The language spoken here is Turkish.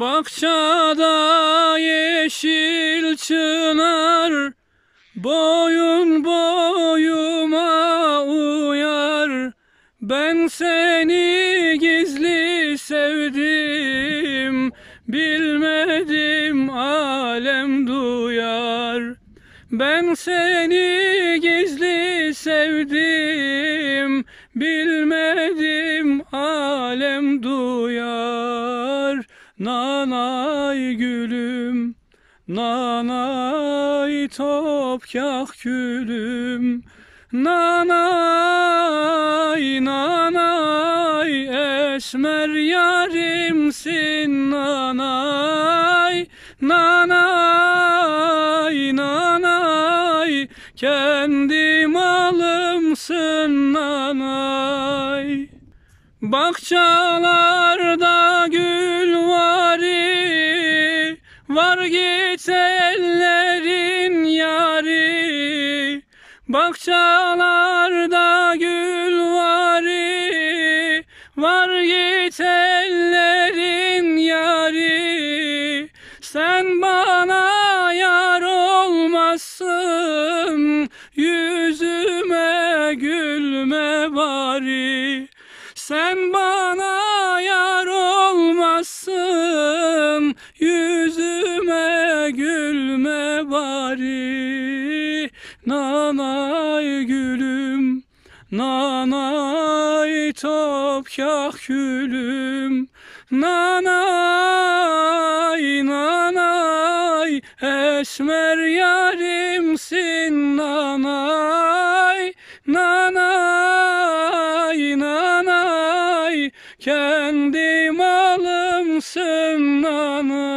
Bahçada yeşil çınar Boyun boyuma uyar Ben seni gizli sevdim Bilmedim alem duyar Ben seni gizli sevdim Bilmedim alem duyar Nanay gülüm, nanay topkah gülüm, nanay nanay esmer yarimsin nanay nanay nanay kendi malımsın nanay bahçalarda gül Var git ellerin yari Bakçalarda gül vari Var git ellerin yari Sen bana yar olmazsın Yüzüme gülme bari Sen bana Nanay gülüm, nanay topkah gülüm, nanay, nanay, esmer yarimsin nanay, nanay, nanay, kendi malımsın nanay.